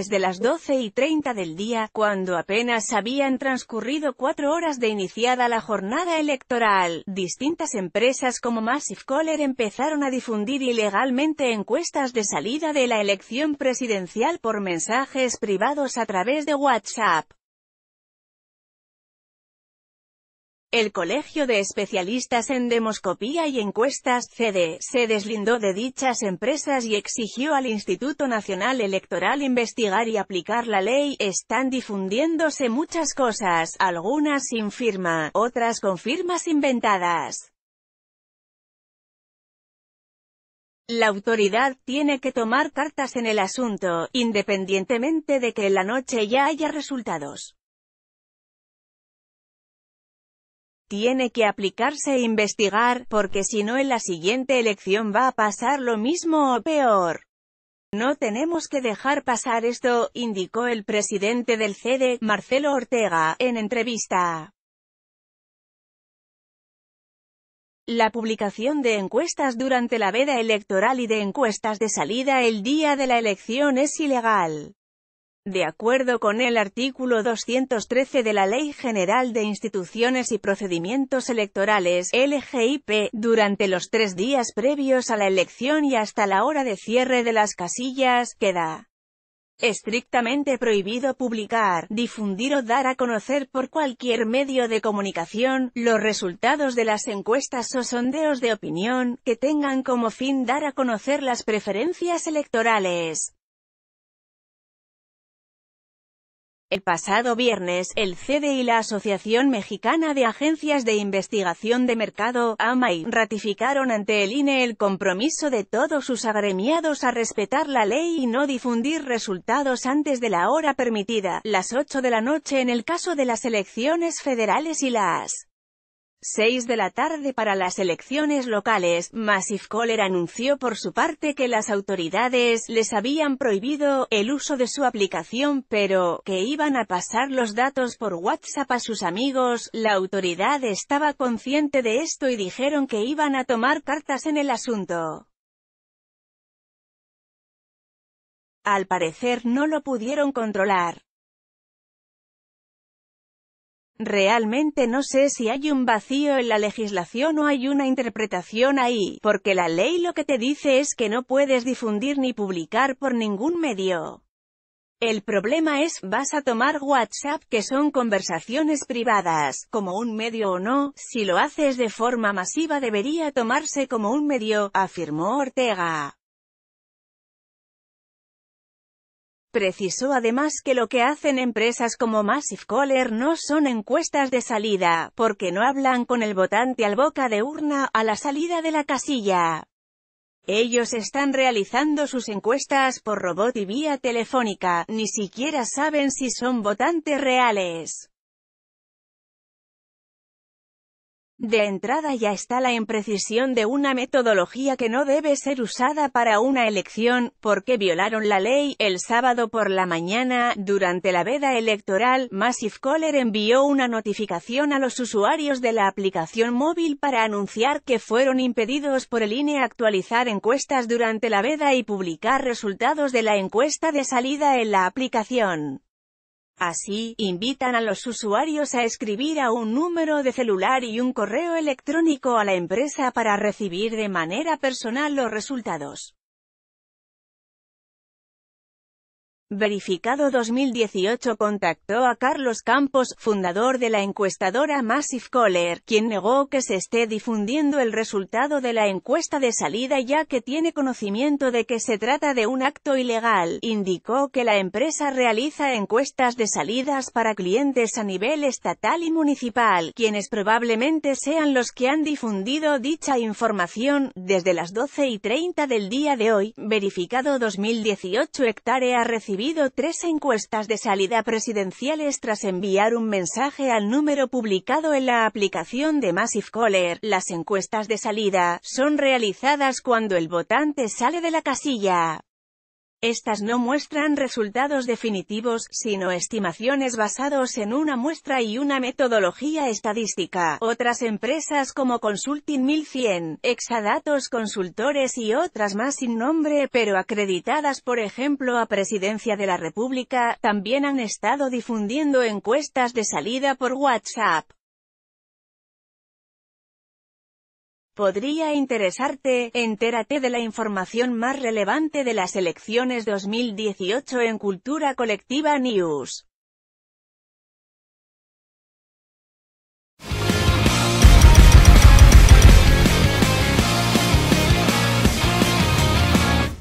desde las 12 y 30 del día, cuando apenas habían transcurrido cuatro horas de iniciada la jornada electoral. Distintas empresas como Massive Caller empezaron a difundir ilegalmente encuestas de salida de la elección presidencial por mensajes privados a través de WhatsApp. El Colegio de Especialistas en Demoscopía y Encuestas, CD, e, se deslindó de dichas empresas y exigió al Instituto Nacional Electoral investigar y aplicar la ley. Están difundiéndose muchas cosas, algunas sin firma, otras con firmas inventadas. La autoridad tiene que tomar cartas en el asunto, independientemente de que en la noche ya haya resultados. tiene que aplicarse e investigar, porque si no en la siguiente elección va a pasar lo mismo o peor. No tenemos que dejar pasar esto, indicó el presidente del CDE, Marcelo Ortega, en entrevista. La publicación de encuestas durante la veda electoral y de encuestas de salida el día de la elección es ilegal de acuerdo con el artículo 213 de la Ley General de Instituciones y Procedimientos Electorales, LGIP, durante los tres días previos a la elección y hasta la hora de cierre de las casillas, queda estrictamente prohibido publicar, difundir o dar a conocer por cualquier medio de comunicación, los resultados de las encuestas o sondeos de opinión, que tengan como fin dar a conocer las preferencias electorales. El pasado viernes, el CDE y la Asociación Mexicana de Agencias de Investigación de Mercado, AMAI, ratificaron ante el INE el compromiso de todos sus agremiados a respetar la ley y no difundir resultados antes de la hora permitida, las 8 de la noche en el caso de las elecciones federales y las 6 de la tarde para las elecciones locales, Massive Caller anunció por su parte que las autoridades les habían prohibido el uso de su aplicación pero que iban a pasar los datos por WhatsApp a sus amigos. La autoridad estaba consciente de esto y dijeron que iban a tomar cartas en el asunto. Al parecer no lo pudieron controlar. Realmente no sé si hay un vacío en la legislación o hay una interpretación ahí, porque la ley lo que te dice es que no puedes difundir ni publicar por ningún medio. El problema es, vas a tomar WhatsApp que son conversaciones privadas, como un medio o no, si lo haces de forma masiva debería tomarse como un medio, afirmó Ortega. Precisó además que lo que hacen empresas como Massive Caller no son encuestas de salida, porque no hablan con el votante al boca de urna, a la salida de la casilla. Ellos están realizando sus encuestas por robot y vía telefónica, ni siquiera saben si son votantes reales. De entrada ya está la imprecisión de una metodología que no debe ser usada para una elección, porque violaron la ley. El sábado por la mañana, durante la veda electoral, Massive Caller envió una notificación a los usuarios de la aplicación móvil para anunciar que fueron impedidos por el INE actualizar encuestas durante la veda y publicar resultados de la encuesta de salida en la aplicación. Así, invitan a los usuarios a escribir a un número de celular y un correo electrónico a la empresa para recibir de manera personal los resultados. Verificado 2018 contactó a Carlos Campos, fundador de la encuestadora Massive Caller, quien negó que se esté difundiendo el resultado de la encuesta de salida ya que tiene conocimiento de que se trata de un acto ilegal. Indicó que la empresa realiza encuestas de salidas para clientes a nivel estatal y municipal, quienes probablemente sean los que han difundido dicha información, desde las 12 y 30 del día de hoy. Verificado 2018 hectárea recibió tres encuestas de salida presidenciales tras enviar un mensaje al número publicado en la aplicación de Massive Caller. Las encuestas de salida son realizadas cuando el votante sale de la casilla. Estas no muestran resultados definitivos, sino estimaciones basados en una muestra y una metodología estadística. Otras empresas como Consulting 1100, Exadatos Consultores y otras más sin nombre pero acreditadas por ejemplo a Presidencia de la República, también han estado difundiendo encuestas de salida por WhatsApp. podría interesarte, entérate de la información más relevante de las elecciones 2018 en Cultura Colectiva News.